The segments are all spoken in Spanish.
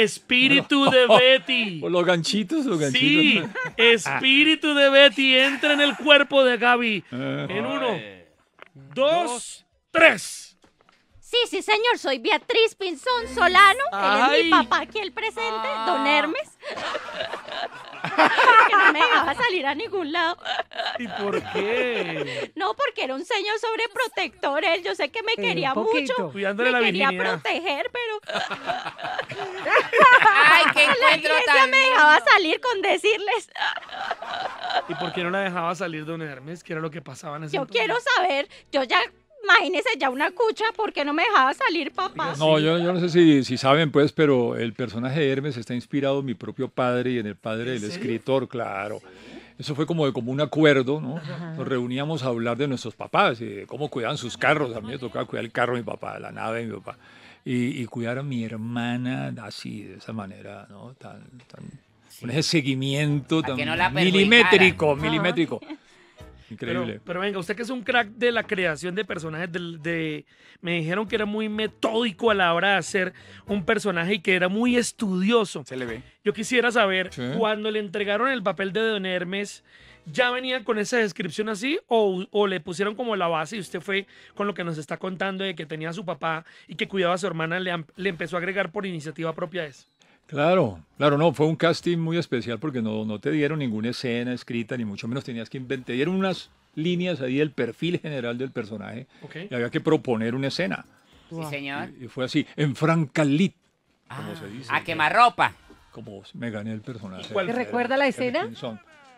Espíritu de Betty. los ganchitos, los ganchitos. Sí, espíritu de Betty entra en el cuerpo de Gaby. Eh. en uno, dos, tres. Sí, sí, señor, soy Beatriz Pinzón Solano. Él es mi papá aquí el presente, don ah. Hermes. que no me dejaba salir a ningún lado. ¿Y por qué? No, porque era un señor sobreprotector. Él, yo sé que me eh, quería mucho. me quería proteger, pero. Ay, qué encuentro la iglesia me dejaba salir con decirles. ¿Y por qué no la dejaba salir, don Hermes? ¿Qué era lo que pasaba en ese Yo quiero saber. Yo ya imagínese ya una cucha, porque no me dejaba salir, papá? No, yo, no sé si, si, saben, pues, pero el personaje de Hermes está inspirado en mi propio padre y en el padre del escritor, claro. Eso fue como de como un acuerdo, ¿no? Nos reuníamos a hablar de nuestros papás y eh, de cómo cuidaban sus carros. A mí me tocaba cuidar el carro de mi papá, la nave de mi papá. Y, cuidar a mi hermana así, de esa manera, ¿no? Tan, tan, Con ese seguimiento tan milimétrico, milimétrico. Increíble. Pero, venga, usted que es un crack de la creación de personajes, me dijeron que era muy metódico a la hora de hacer un personaje y que era muy estudioso. Se le ve. Yo quisiera saber, cuando le entregaron el papel de Don Hermes, ¿ya venía con esa descripción así o, le pusieron como la base y usted fue con lo que nos está contando de que tenía a su papá y que cuidaba a su hermana, le, le empezó a agregar por iniciativa propia eso? Claro, claro, no, fue un casting muy especial porque no, no te dieron ninguna escena escrita, ni mucho menos tenías que inventar, te dieron unas líneas ahí del perfil general del personaje y había que proponer una escena. Sí, señor. Y, fue así, en Francalit, ah, como se dice. A quemarropa. Como me gané el personaje. cuál, ¿Recuerda la escena?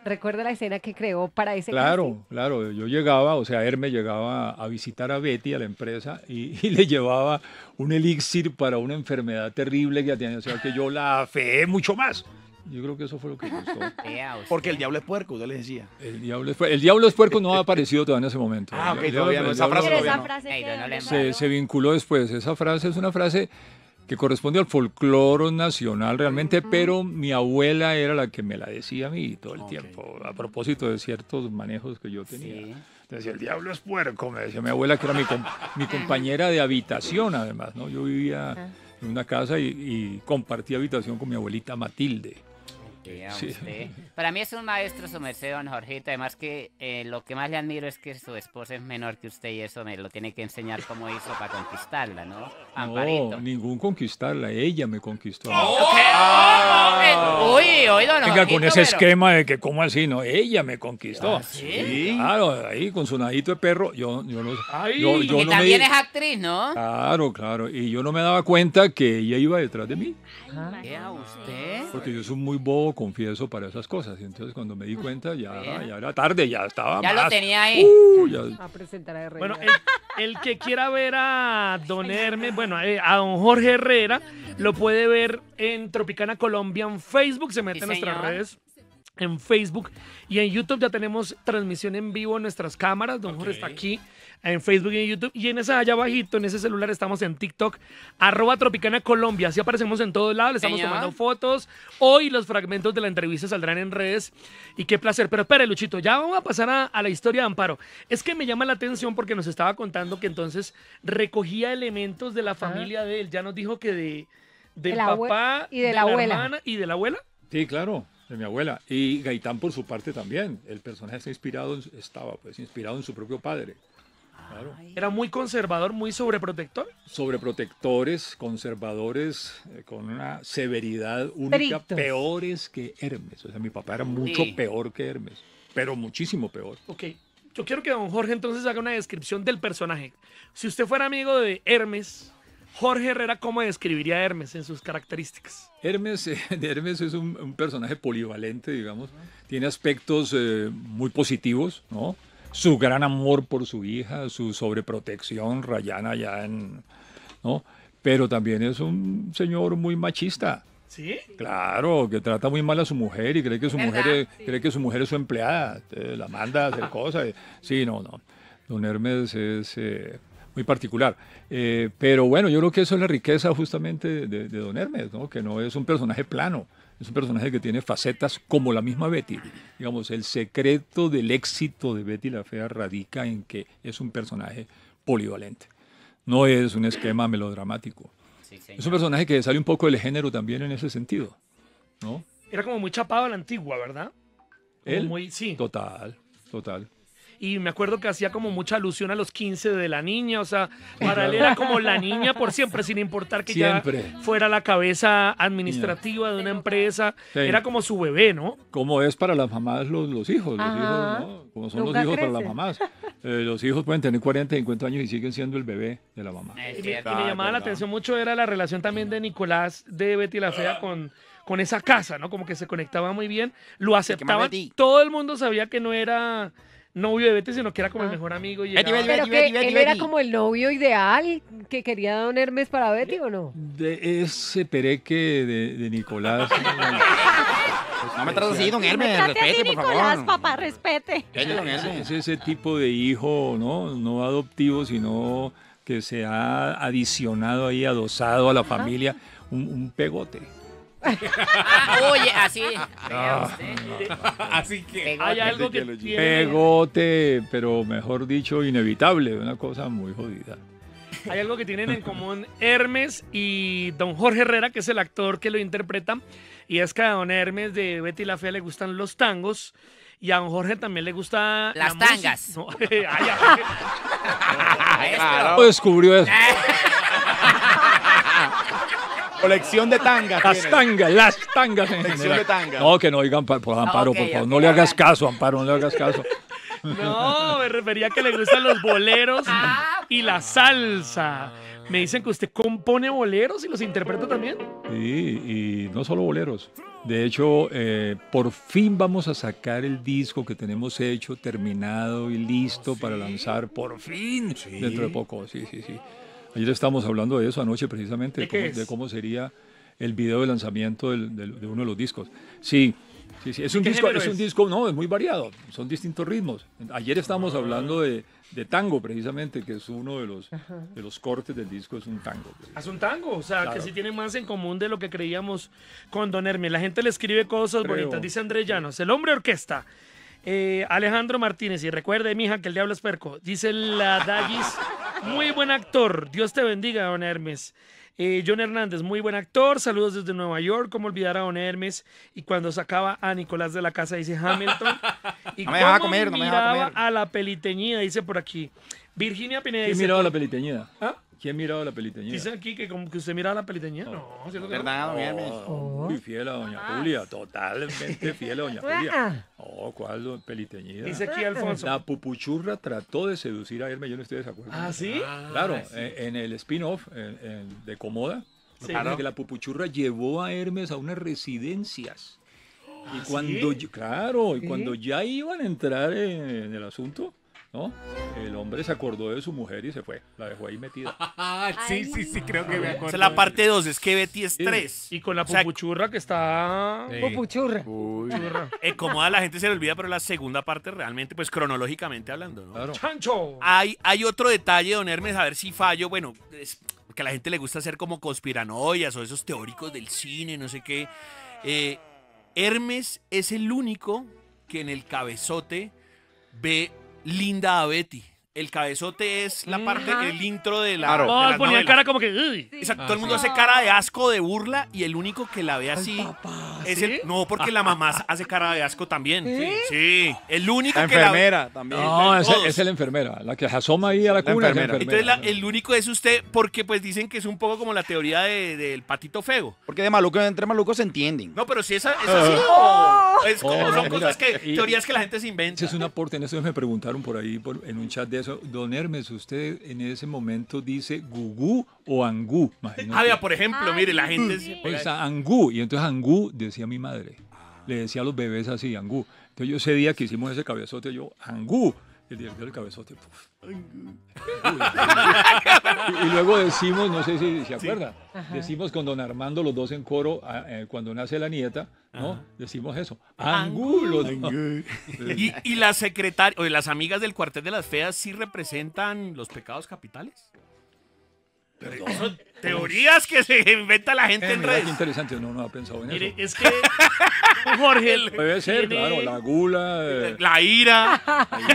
Recuerda la escena que creó para ese Claro, claro. Yo llegaba, o sea, Hermes llegaba a visitar a Betty, a la empresa, y, le llevaba un elixir para una enfermedad terrible que tenía. O sea, que yo la afeé mucho más. Yo creo que eso fue lo que gustó. Porque el diablo es puerco, usted le decía. El diablo es puerco, el diablo es puerco no ha aparecido todavía en ese momento. Ah, ok, todavía Esa frase, se vinculó después. Esa frase es una frase que corresponde al folclore nacional realmente, pero mi abuela era la que me la decía a mí todo el tiempo, a propósito de ciertos manejos que yo tenía. Decía, el diablo es puerco, me decía mi abuela, que era mi, compañera de habitación, además, ¿no? Yo vivía en una casa y, y habitación con mi abuelita Matilde. Para mí es un maestro su merced, don Jorgito. Además que eh, lo que más le admiro es que su esposa es menor que usted y eso me lo tiene que enseñar como hizo para conquistarla, ¿no? ningún conquistarla. Ella me conquistó. con ese esquema de que cómo así, ¿no? Ella me conquistó. ¿Ah, sí? Claro, ahí con su nadito de perro. Yo, yo no... y también es actriz, ¿no? Claro, claro. Y yo no me daba cuenta que ella iba detrás de mí. Porque yo soy muy bobo confieso para esas cosas. Y entonces cuando me di cuenta ya, ya era tarde, ya estaba. Ya lo tenía ahí. Uh, a presentar a Herrera. Bueno, el, que quiera ver a Don Hermes, bueno, eh, a Don Jorge Herrera, lo puede ver en Tropicana Colombia en Facebook. Se mete en nuestras redes en Facebook y en YouTube ya tenemos transmisión en vivo en nuestras cámaras. Don Jorge está aquí en Facebook y en YouTube. Y en esa allá abajito, en ese celular, estamos en TikTok, arroba Tropicana Colombia. Así aparecemos en todos lados, le estamos tomando fotos. Hoy los fragmentos de la entrevista saldrán en redes. Y qué placer. Pero espere, Luchito, ya vamos a pasar a, la historia de Amparo. Es que me llama la atención porque nos estaba contando que entonces recogía elementos de la familia de él. Ya nos dijo que de, del papá, y de, la, abuela. y de la abuela. Sí, claro de mi abuela. Y Gaitán por su parte también. El personaje está inspirado, en, estaba pues inspirado en su propio padre. Claro. Era muy conservador, muy sobreprotector. Sobreprotectores, conservadores, eh, con una severidad única, peores que Hermes. O sea, mi papá era mucho peor que Hermes, pero muchísimo peor. Ok, yo quiero que don Jorge entonces haga una descripción del personaje. Si usted fuera amigo de Hermes, Jorge Herrera, ¿cómo describiría a Hermes en sus características? Hermes, eh, Hermes es un, personaje polivalente, digamos. Tiene aspectos eh, muy positivos, ¿no? Su gran amor por su hija, su sobreprotección, Rayana ya en... ¿no? Pero también es un señor muy machista. ¿Sí? Claro, que trata muy mal a su mujer y cree que su, mujer es, cree que su mujer es su empleada, eh, la manda a hacer cosas. Sí, no, no. Don Hermes es muy particular. Eh, pero bueno, yo creo que eso es la riqueza justamente de, Don Hermes, ¿no? que no es un personaje plano, es un personaje que tiene facetas como la misma Betty. Digamos, el secreto del éxito de Betty la Fea radica en que es un personaje polivalente, no es un esquema melodramático. es un personaje que sale un poco del género también en ese sentido. ¿no? Era como muy chapado a la antigua, ¿verdad? Él, muy, sí. Total, total y me acuerdo que hacía como mucha alusión a los 15 de la niña, o sea, para él era como la niña por siempre, sin importar que ya fuera la cabeza administrativa de una empresa, era como su bebé, ¿no? Como es para las mamás los, hijos, los hijos, ¿no? Como son los hijos para las mamás. Eh, los hijos pueden tener 40, 50 años y siguen siendo el bebé de la mamá. Y, me, me llamaba la atención mucho era la relación también de Nicolás de Betty la Fea con con esa casa, ¿no? Como que se conectaba muy bien, lo aceptaban. Todo el mundo sabía que no era novio de Betty sino que era como el ah. mejor amigo. Y era como el novio ideal que quería Don Hermes para Betty, ¿o no? De ese pereque de, Nicolás. Pues no me trates así, don Hermes, respete, por Nicolás, papá, respete. Es ese tipo de hijo, ¿no? No adoptivo, sino que se ha adicionado ahí, adosado a la familia, un pegote. Oye, así. así que hay algo que Pegote, pero mejor dicho, inevitable, una cosa muy jodida. Hay algo que tienen en común Hermes y don Jorge Herrera, que es el actor que lo interpreta, y es que a don Hermes de Betty la Fea le gustan los tangos. Y a don Jorge también le gusta. Las tangas. No, oh, Descubrió eso. Colección de tangas. Las tangas, las tangas. No, que no oigan, por, Amparo, por favor. no le hagas caso, Amparo, no le hagas caso. No, me refería a que le gustan los boleros ah, y la salsa. Me dicen que usted compone boleros y los interpreta también. Sí, y no solo boleros. De hecho, eh, por fin vamos a sacar el disco que tenemos hecho, terminado y listo para lanzar, por fin, dentro de poco. Sí, sí, sí. Ayer estábamos hablando de eso anoche precisamente, de cómo, sería el video de lanzamiento de uno de los discos. Sí, sí, Es un, disco, es, un disco, no, es muy variado, son distintos ritmos. Ayer estábamos hablando de, tango precisamente, que es uno de los, de los cortes del disco, es un tango. Es un tango, o sea, que sí tiene más en común de lo que creíamos con Don Hermes. La gente le escribe cosas bonitas, dice Andrés Llanos, el hombre orquesta. Eh, Alejandro Martínez, y recuerde, mija, que el diablo es perco, dice la Dagis. Muy buen actor. Dios te bendiga, don Hermes. Eh, John Hernández, muy buen actor. Saludos desde Nueva York. ¿Cómo olvidar a don Hermes? Y cuando sacaba a Nicolás de la casa, dice Hamilton. Y no me comer, a la peliteñida, dice por aquí. Virginia Pineda Y dice. a la peliteñida? ¿Ah? ¿Quién miraba la peliteñera? Dice aquí que como que usted miraba la peliteñera. No, ¿cierto no? ¿Verdad, doña oh. Muy fiel a doña Julia, totalmente fiel a doña Julia. Oh, ¿cuál peliteñida? peliteñera? Dice aquí Alfonso. La pupuchurra trató de seducir a Hermes, yo no estoy de acuerdo. Ah, ¿sí? Claro, ah, eh, en el spin-off de Comoda, claro. que la pupuchurra llevó a Hermes a unas residencias. Y ah, cuando, claro, y cuando ya iban a entrar en el asunto, ¿no? El hombre se acordó de su mujer y se fue, la dejó ahí metida. sí, sí, sí, creo que me acuerdo. la parte 2 es que Betty es 3. Y con la pupuchurra que está... Pupuchurra. Eh, como a la gente se le olvida, pero la segunda parte realmente, pues cronológicamente hablando, ¿no? ¡Chancho! Hay, hay otro detalle, don Hermes, a ver si fallo, bueno... que a la gente le gusta hacer como conspiranoias o esos teóricos del cine, no sé qué. Eh, Hermes es el único que en el cabezote ve Linda a Betty el cabezote es la mm, parte, el intro de la. Claro. ponía cara como que. todo el mundo hace cara de asco, de burla, y el único que la ve así es el. No, porque la mamá hace cara de asco también. Sí. El único que la enfermera también. No, es, la enfermera, la que asoma ahí a la cuna. enfermera. Entonces, el único es usted, porque pues dicen que es un poco como la teoría del patito feo. Porque de maluco, entre malucos se entienden. No, pero si esa es así. Ah. es como, oh, son cosas que. Teorías que la gente se inventa. es un aporte, en eso me preguntaron por ahí en un chat de Don Hermes, usted en ese momento dice gugú o angú. Ah, por ejemplo, ah, mire, la gente... dice angú. Y entonces angú decía mi madre. Le decía a los bebés así, angú. Entonces yo ese día que hicimos ese cabezote, yo, angú el director del cabezote. y, luego decimos, no sé si se acuerda, decimos con don Armando los dos en coro ah, eh, cuando nace la nieta, ¿no? Decimos eso. Angulo. ¿Y, y las secretarias, o las amigas del cuartel de las feas sí representan los pecados capitales? Perdón. Teorías que se inventa la gente en redes. Qué interesante, uno no ha pensado en eso. Es que Jorge. Puede ser, claro, la gula. Eh, la ira. La ira.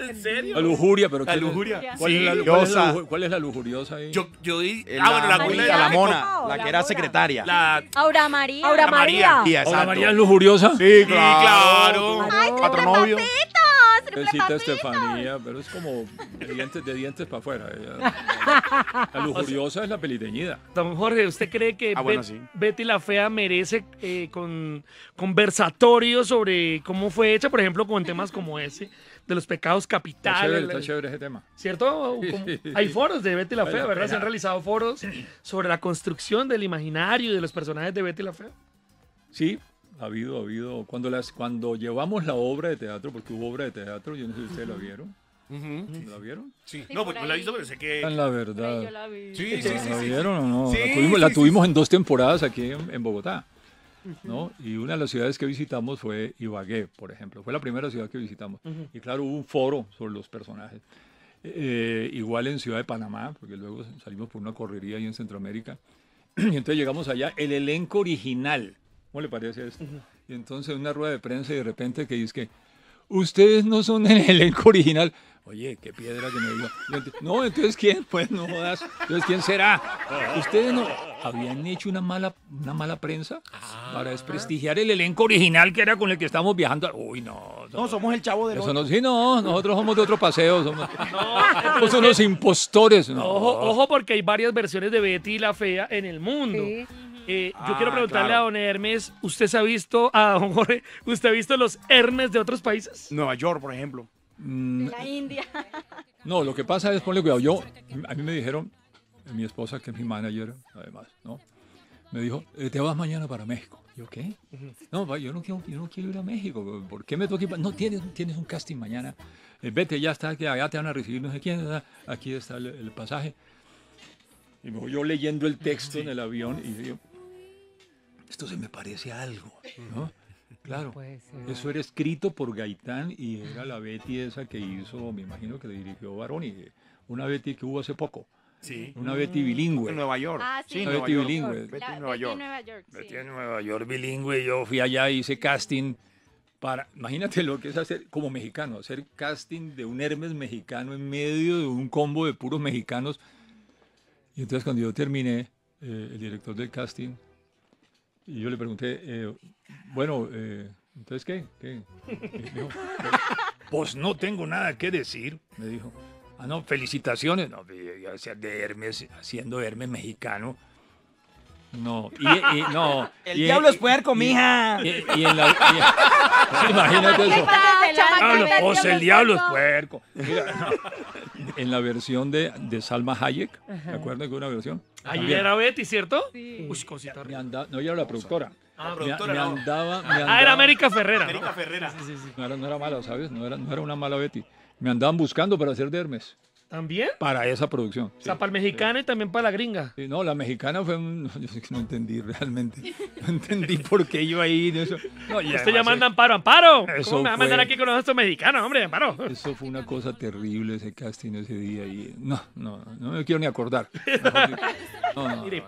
¿En serio? La lujuria, pero La lujuria. ¿Cuál, sí. es la, cuál, es la, lujuriosa ahí? Yo, yo di... Eh, ah, la, bueno, la gula. La, mona, la que era secretaria. La... Aura María. Aura María. Aura María. es lujuriosa. Sí, claro. Sí, claro triple Estefanía, pero es como de dientes, para afuera. la lujuriosa es la peliteñida. Don Jorge, ¿usted cree que ah, Betty la Fea merece eh, con, conversatorio sobre cómo fue hecha, por ejemplo, con temas como ese? de los pecados capitales. Está chévere, está chévere ese tema. ¿Cierto? Hay foros de Betty la Fea, ¿verdad? Se han realizado foros sobre la construcción del imaginario y de los personajes de Betty la Fea. Sí, ha habido, ha habido. Cuando, las, cuando llevamos la obra de teatro, porque hubo obra de teatro, yo no sé si ustedes la vieron. ¿La vieron? Sí. no, porque pues, no la he visto, pero sé que. La verdad. la Sí, sí, ¿La vieron o no? la tuvimos, en dos temporadas aquí en, Bogotá. ¿no? Y una de las ciudades que visitamos fue Ibagué, por ejemplo. Fue la primera ciudad que visitamos. Y claro, hubo un foro sobre los personajes. Eh, igual en Ciudad de Panamá, porque luego salimos por una correría ahí en Centroamérica. y entonces llegamos allá. El elenco original ¿Cómo le parece esto? Y entonces una rueda de prensa y de repente que dice que ustedes no son el elenco original. Oye, qué piedra que me dio. No, entonces ¿quién? Pues no jodas. Entonces ¿quién será? Ustedes no habían hecho una mala, una mala prensa para desprestigiar el elenco original que era con el que estamos viajando. Uy, no. No, somos el chavo de eso no, Sí, no, nosotros somos de otro paseo. Somos, unos impostores. No. Ojo, ojo, porque hay varias versiones de Betty la Fea en el mundo. Sí. Eh, yo quiero ah, preguntarle a don Hermes, ¿usted ha visto, a don Jorge, ¿usted ha visto los Hermes de otros países? Nueva York, por ejemplo. la mm. India. No, lo que pasa es, ponle cuidado, yo, a mí me dijeron, mi esposa, que es mi manager, además, ¿no? Me dijo, eh, te vas mañana para México. ¿Yo qué? No, yo no quiero, yo no quiero ir a México. ¿Por qué me toca ir? No, tienes, tienes un casting mañana. Eh, vete, ya está, que allá te van a recibir, no sé quién. Aquí está el, pasaje. Y me voy yo leyendo el texto en el avión y digo, esto se me parece algo, ¿no? Claro, eso era escrito por Gaitán y era la Betty esa que hizo, me imagino que le dirigió Baroni, una Betty que hubo hace poco. Sí. Una Betty bilingüe. En Nueva York. Ah, sí. Una Betty bilingüe. Betty en Nueva York. Betty en Nueva York bilingüe. Yo fui allá y hice casting para, imagínate lo que es hacer como mexicano, hacer casting de un Hermes mexicano en medio de un combo de puros mexicanos. Y entonces cuando yo terminé, eh, el director del casting y yo le pregunté, eh, bueno, eh, ¿entonces qué? pues no tengo nada que decir, me dijo. Ah, no, felicitaciones. No, de Hermes, haciendo Hermes mexicano no, y, no. El diablo es puerco, mija. Y, en la, imagínate eso. Diablo, pues, el diablo es puerco. Mira, En la versión de, de Salma Hayek, ¿me acuerdas que una versión? Ayer era Betty, ¿cierto? Sí. Uy, cosita. Me andaba no, ella era la productora. Ah, productora. Me, andaba, me andaba, Ah, era América Ferrera. América Ferrera. Sí, sí, sí. No, era, no mala, ¿sabes? No era, no era una mala Betty. Me andaban buscando para hacer dermes. ¿También? Para esa producción. O sea, para el mexicano y también para la gringa. no, la mexicana fue un... Yo no entendí realmente. No entendí por qué yo ahí... Eso. No, ya manda Amparo. ¡Amparo! ¿Cómo me va a mandar aquí con los mexicanos, hombre? ¡Amparo! Eso fue una cosa terrible ese casting ese día. Y... No, no, no me quiero ni acordar. no, no.